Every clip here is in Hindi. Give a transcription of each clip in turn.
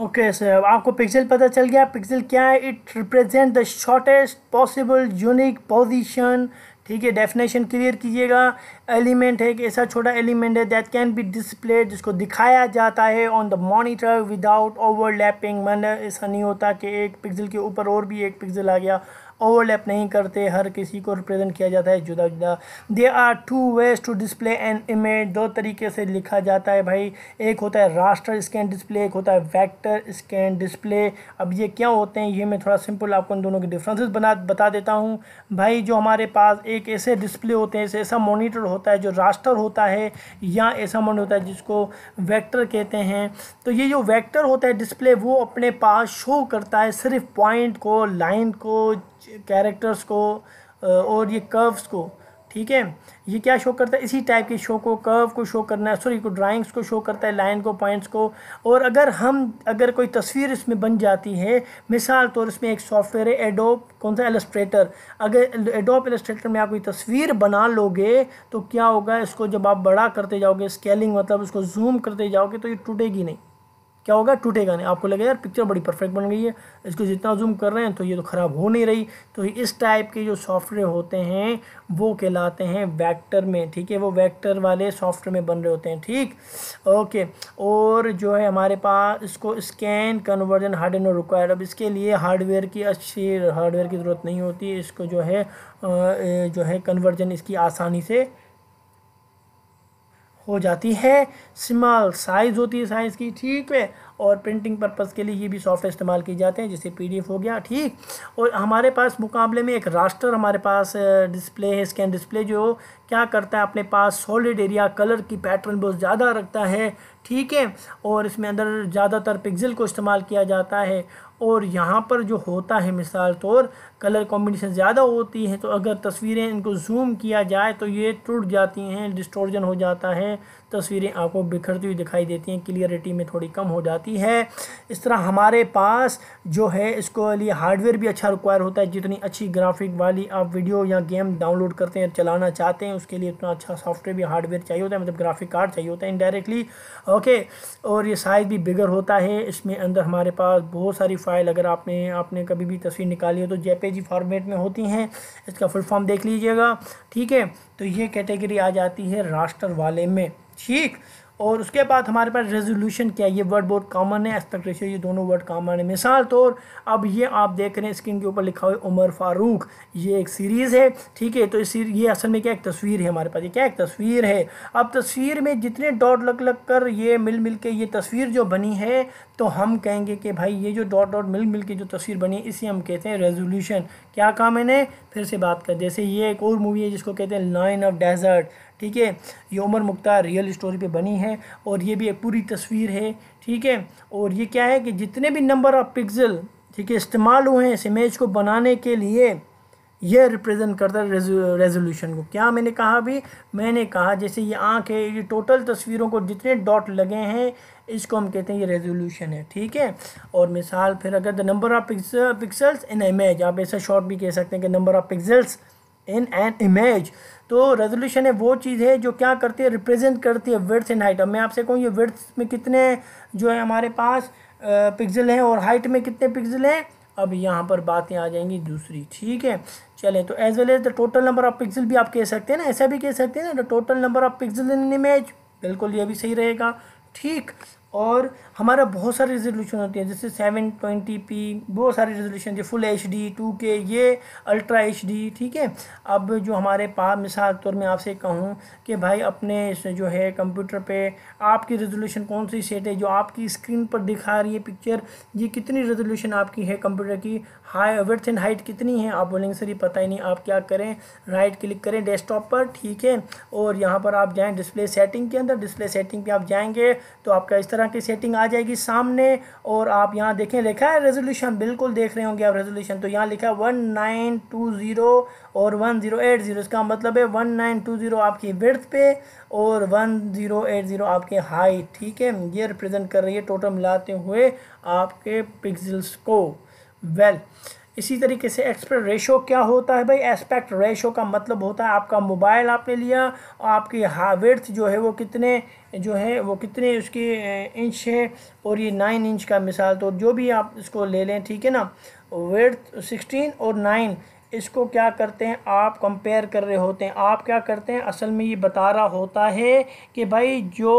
ओके okay, सर आपको पिक्सल पता चल गया पिक्सल क्या है it represent the shortest possible unique position ठीक है डेफिनेशन क्लियर कीजिएगा एलिमेंट है एक ऐसा छोटा एलिमेंट है दैट कैन बी डिस्प्ले जिसको दिखाया जाता है on the monitor without overlapping मैंने ऐसा नहीं होता कि एक पिक्सल के ऊपर और भी एक पिक्सल आ गया ओवरलैप नहीं करते हर किसी को रिप्रेजेंट किया जाता है जुदा जुदा they are two ways to display an image दो तरीके से लिखा जाता है भाई एक होता है रास्टर स्कैन डिस्प्ले एक होता है वैक्टर स्कैन डिस्प्ले अब ये क्या होते हैं ये मैं थोड़ा सिंपल आपको इन दोनों के डिफ्रेंसेज बना बता देता हूँ भाई जो हमारे पास एक ऐसे डिस्प्ले होते हैं ऐसा मोनीटर होता है जो रास्टर होता है या ऐसा मोनीटर होता है जिसको वैक्टर कहते हैं तो ये जो वैक्टर होता है डिस्प्ले वो अपने पास शो करता है सिर्फ पॉइंट को लाइन को कैरेक्टर्स को और ये कर्व्स को ठीक है ये क्या शो करता है इसी टाइप के शो को कर्व को शो करना है सॉरी को ड्राइंग्स को शो करता है लाइन को पॉइंट्स को और अगर हम अगर कोई तस्वीर इसमें बन जाती है मिसाल तौर इसमें एक सॉफ्टवेयर है एडोप कौन सा एलस्ट्रेटर अगर एडोप एलस्ट्रेटर में आप कोई तस्वीर बना लोगे तो क्या होगा इसको जब आप बड़ा करते जाओगे स्केलिंग मतलब उसको जूम करते जाओगे तो ये टूटेगी नहीं क्या होगा टूटेगा नहीं आपको लगेगा यार पिक्चर बड़ी परफेक्ट बन गई है इसको जितना जूम कर रहे हैं तो ये तो ख़राब हो नहीं रही तो इस टाइप के जो सॉफ्टवेयर होते हैं वो कहलाते हैं वैक्टर में ठीक है वो वैक्टर वाले सॉफ्टवेयर में बन रहे होते हैं ठीक ओके और जो है हमारे पास इसको scan conversion hardware and required अब इसके लिए हार्डवेयर की अच्छी हार्डवेयर की ज़रूरत नहीं होती इसको जो है जो है कन्वर्जन इसकी आसानी से हो जाती है स्मॉल साइज़ होती है साइज़ की ठीक है और प्रिंटिंग पर्पज़ के लिए ये भी सॉफ्टवेयर इस्तेमाल किए जाते हैं जैसे पीडीएफ हो गया ठीक और हमारे पास मुकाबले में एक रास्टर हमारे पास डिस्प्ले है स्कैन डिस्प्ले जो क्या करता है अपने पास सॉलिड एरिया कलर की पैटर्न बहुत ज़्यादा रखता है ठीक है और इसमें अंदर ज़्यादातर पिक्सल को इस्तेमाल किया जाता है और यहाँ पर जो होता है मिसाल तौर कलर कॉम्बिनेशन ज़्यादा होती है तो अगर तस्वीरें इनको जूम किया जाए तो ये टूट जाती हैं डिस्टोर्जन हो जाता है तस्वीरें आपको बिखरती हुई दिखाई देती हैं क्लियरिटी में थोड़ी कम हो जाती है इस तरह हमारे पास जो है इसको लिए हार्डवेयर भी अच्छा रिक्वायर होता है जितनी अच्छी ग्राफिक वाली आप वीडियो या गेम डाउनलोड करते हैं चलाना चाहते हैं उसके लिए उतना अच्छा सॉफ्टवेयर भी हार्डवेयर चाहिए होता है मतलब ग्राफिक कार्ड चाहिए होता है इनडायरेक्टली ओके और ये साइज़ भी बिगर होता है इसमें अंदर हमारे पास बहुत सारी फ़ाइल अगर आपने आपने कभी भी तस्वीर निकाली हो तो जेपेजी फॉर्मेट में होती हैं इसका फुल फॉर्म देख लीजिएगा ठीक है तो ये कैटेगरी आ जाती है राष्ट्र वाले में ठीक और उसके बाद हमारे पास रेजोल्यूशन क्या है ये वर्ड बहुत कॉमन है एस्पेक्ट रेशियो ये दोनों वर्ड कॉमन है मिसाल तौर अब ये आप देख रहे हैं स्क्रीन के ऊपर लिखा हुआ है उमर फारूक ये एक सीरीज़ है ठीक है तो इस ये असल में क्या एक तस्वीर है हमारे पास ये क्या एक तस्वीर है अब तस्वीर में जितने डॉट लग लग कर ये मिल मिल के ये तस्वीर जो बनी है तो हम कहेंगे कि भाई ये जो डॉट डॉट मिल मिल के जो तस्वीर बनी है इसी हम कहते हैं रेजोल्यूशन क्या काम है फिर से बात कर जैसे ये एक और मूवी है जिसको कहते हैं लाइन ऑफ डेजर्ट ठीक है ये उमर मुख्तार रियल स्टोरी पे बनी है और ये भी एक पूरी तस्वीर है ठीक है और ये क्या है कि जितने भी नंबर ऑफ पिक्सल ठीक है इस्तेमाल हुए हैं इस इमेज को बनाने के लिए ये रिप्रेजेंट करता है रेजोल्यूशन को क्या मैंने कहा भी मैंने कहा जैसे ये आँख है ये टोटल तस्वीरों को जितने डॉट लगे हैं इसको हम कहते हैं ये रेजोल्यूशन है ठीक है और मिसाल फिर अगर the number of pixels in image आप ऐसा शॉर्ट भी कह सकते हैं कि number of pixels in an image तो रेजोल्यूशन है वो चीज़ है जो क्या करती है रिप्रेजेंट करती है विर्थ एंड हाइट अब मैं आपसे कहूँ ये विर्थ में कितने जो है हमारे पास पिक्जल हैं और हाइट में कितने पिक्जल हैं अब यहाँ पर बातें आ जाएंगी दूसरी ठीक है चलें तो as well as the total number of pixel भी आप कह सकते हैं ना ऐसा भी कह सकते हैं ना the total number of pixel in image बिल्कुल ये भी सही रहेगा ठीक और हमारा बहुत सारे रेजोल्यूशन होते हैं जैसे सेवन ट्वेंटी पी बहुत सारे रेजोल्यूशन जो फुल एच डी टू के ये अल्ट्रा एच डी ठीक है अब जो हमारे पास मिसाल तौर में आपसे कहूँ कि भाई अपने जो है कंप्यूटर पे आपकी रेजोल्यूशन कौन सी सेट है जो आपकी स्क्रीन पर दिखा रही है पिक्चर ये कितनी रेजोल्यूशन आपकी है कंप्यूटर की हाई विर्थ एंड हाइट कितनी है आप बोलेंगे सर ये पता ही नहीं आप क्या करें राइट क्लिक करें डेस्कटॉप पर ठीक है और यहाँ पर आप जाएँ डिस्प्ले सेटिंग के अंदर डिस्प्ले सेटिंग पर आप जाएँगे तो आपका इस तरह तरह की सेटिंग आ जाएगी सामने और आप यहाँ देखें लिखा है रेजोल्यूशन बिल्कुल देख रहे होंगे आप रेजोल्यूशन तो यहाँ लिखा है वन नाइन टू ज़ीरो और वन ज़ीरो एट ज़ीरो इसका मतलब है वन नाइन टू ज़ीरो आपकी विर्थ पे और वन ज़ीरो एट ज़ीरो आपके हाइट ठीक है ये रिप्रेजेंट कर रही है टोटल मिलाते हुए आपके पिक्सल्स को वेल well, इसी तरीके से एक्सपेक्ट रेशो क्या होता है भाई एस्पेक्ट रेशो का मतलब होता है आपका मोबाइल आपने लिया और आपकी हावेर्थ जो है वो कितने जो है वो कितने उसकी इंच है और ये नाइन इंच का मिसाल तो जो भी आप इसको ले लें ठीक है ना वर्थ सिक्सटीन और नाइन इसको क्या करते हैं आप कंपेयर कर रहे होते हैं आप क्या करते हैं असल में ये बता रहा होता है कि भाई जो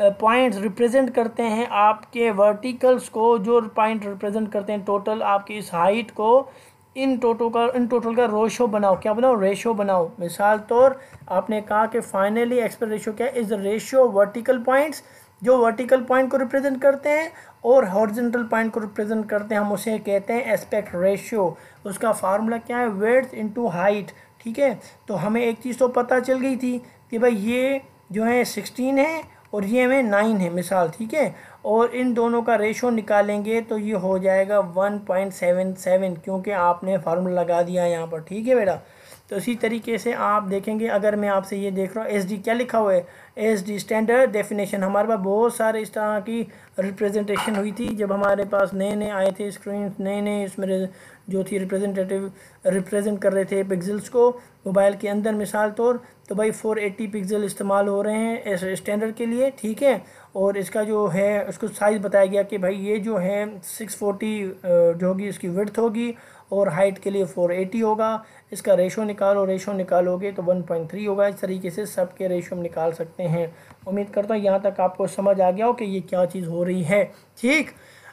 पॉइंट्स रिप्रेजेंट करते हैं आपके वर्टिकल्स को जो पॉइंट रिप्रेजेंट करते हैं टोटल आपकी इस हाइट को इन टोटो का इन टोटल का रेशो बनाओ क्या बनाओ रेशो बनाओ मिसाल तौर आपने कहा कि फाइनली एक्सप्रेस रेशो क्या इज़ रेशियो वर्टिकल पॉइंट्स जो वर्टिकल पॉइंट को रिप्रेजेंट करते हैं और हॉर्जेंटल पॉइंट को रिप्रेजेंट करते हैं हम उसे कहते हैं एस्पेक्ट रेशियो उसका फार्मूला क्या है वेट्स इंटू हाइट ठीक है तो हमें एक चीज़ तो पता चल गई थी कि भाई ये जो है सिक्सटीन है और ये हमें नाइन है मिसाल ठीक है और इन दोनों का रेशो निकालेंगे तो ये हो जाएगा वन पॉइंट सेवन सेवन क्योंकि आपने फार्मूला लगा दिया यहाँ पर ठीक है बेटा तो इसी तरीके से आप देखेंगे अगर मैं आपसे ये देख रहा हूँ एस डी क्या लिखा हुआ है एस डी स्टैंडर्ड डेफिनेशन हमारे पास बहुत सारे इस तरह की रिप्रेजेंटेशन हुई थी जब हमारे पास नए नए आए थे स्क्रीन नए नए इसमें जो थी रिप्रेजेंटेटिव रिप्रेजेंट कर रहे थे पिक्सल्स को मोबाइल के अंदर मिसाल तौर तो भाई 480 पिक्सल इस्तेमाल हो रहे हैं स्टैंडर्ड के लिए ठीक है और इसका जो है उसको साइज़ बताया गया कि भाई ये जो है 640 जो होगी इसकी विर्थ होगी और हाइट के लिए 480 होगा इसका रेशो निकालो रेशो निकालोगे तो 1.3 होगा इस तरीके से सब के रेशो हम निकाल सकते हैं उम्मीद करता हूँ यहाँ तक आपको समझ आ गया हो कि ये क्या चीज़ हो रही है ठीक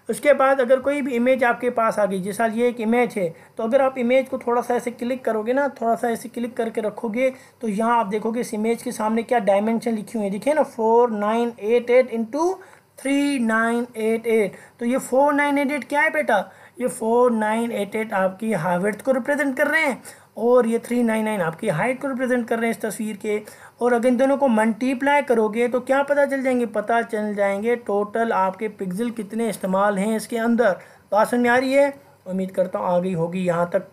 उसके बाद अगर कोई भी इमेज आपके पास आ गई जैसा ये एक इमेज है तो अगर आप इमेज को थोड़ा सा ऐसे क्लिक करोगे ना थोड़ा सा ऐसे क्लिक करके रखोगे तो यहाँ आप देखोगे इस इमेज के सामने क्या डायमेंशन लिखी हुई है देखिए ना four nine eight eight into three nine eight eight तो ये फोर नाइन एट एट क्या है बेटा ये फोर नाइन एट एट आपकी हाइवेट को रिप्रेजेंट कर रहे हैं और ये थ्री नाइन नाइन आपकी हाइट को रिप्रेजेंट कर रहे हैं इस तस्वीर के और अगर इन दोनों को मल्टीप्लाई करोगे तो क्या पता चल जाएंगे पता चल जाएंगे टोटल आपके पिक्सल कितने इस्तेमाल हैं इसके अंदर बात तो समझ में आ रही है उम्मीद करता हूँ आ गई होगी यहाँ तक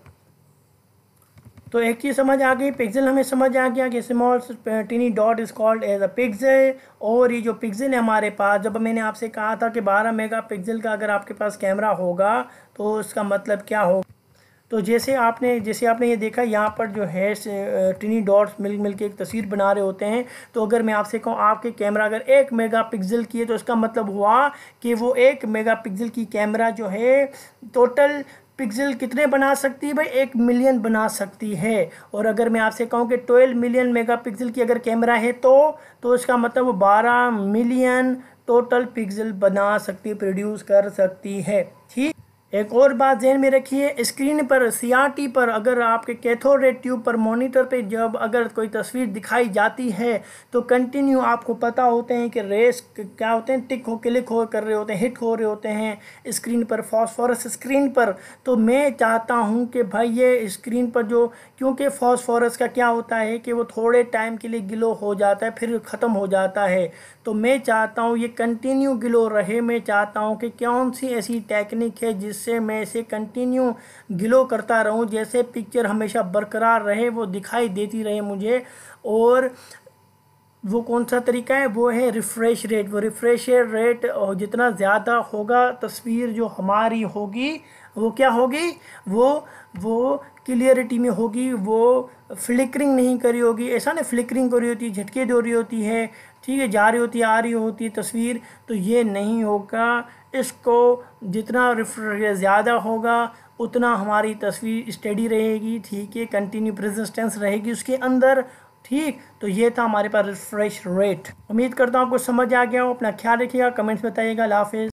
तो एक चीज़ समझ आ गई पिक्सल हमें समझ आ गया कि small tiny dot is called as a pixel और ये जो पिक्सल है हमारे पास जब मैंने आपसे कहा था कि 12 मेगा पिक्सल का अगर आपके पास कैमरा होगा तो उसका मतलब क्या होगा तो जैसे आपने जैसे आपने ये देखा यहाँ पर जो है टिनी डॉट्स मिल मिल के एक तस्वीर बना रहे होते हैं तो अगर मैं आपसे कहूँ आपके कैमरा अगर एक मेगा पिक्जल की है तो इसका मतलब हुआ कि वो एक मेगा पिक्जल की कैमरा जो है टोटल पिक्सल कितने बना सकती है भाई एक मिलियन बना सकती है और अगर मैं आपसे कहूँ कि ट्वेल्व मिलियन मेगापिक्सल की अगर कैमरा है तो तो इसका मतलब वो बारह मिलियन टोटल पिक्सल बना सकती प्रोड्यूस कर सकती है एक और बात जहन में रखिए स्क्रीन पर सीआरटी पर अगर आपके कैथोड रे ट्यूब पर मॉनिटर पे जब अगर कोई तस्वीर दिखाई जाती है तो कंटिन्यू आपको पता होते हैं कि रेस क्या होते हैं टिक हो क्लिक हो कर रहे होते हैं हिट हो रहे होते हैं स्क्रीन पर फॉस्फोरस स्क्रीन पर तो मैं चाहता हूं कि भाई ये स्क्रीन पर जो क्योंकि फॉस्फोरस का क्या होता है कि वो थोड़े टाइम के लिए गिलो हो जाता है फिर ख़त्म हो जाता है तो मैं चाहता हूँ ये कंटिन्यू गिलो रहे मैं चाहता हूँ कि कौन सी ऐसी टेक्निक है जिस जिससे मैं इसे कंटिन्यू ग्लो करता रहूं जैसे पिक्चर हमेशा बरकरार रहे वो दिखाई देती रहे मुझे और वो कौन सा तरीका है वो है रिफ़्रेश रेट वो रिफ़्रेश रेट जितना ज़्यादा होगा तस्वीर जो हमारी होगी वो क्या होगी वो वो क्लियरिटी में होगी वो फ्लिकरिंग नहीं करी होगी ऐसा ना फ्लिकरिंग रही होती है झटके दे रही होती है ठीक है जा रही होती है आ रही होती है तस्वीर तो ये नहीं होगा इसको जितना ज़्यादा होगा उतना हमारी तस्वीर स्टडी रहेगी ठीक है कंटिन्यू प्रेजेंस रहेगी उसके अंदर ठीक तो ये था हमारे पास रिफ्रेश रेट उम्मीद करता हूँ आपको समझ आ गया हो अपना ख्याल रखिएगा कमेंट्स बताइएगा लाफिज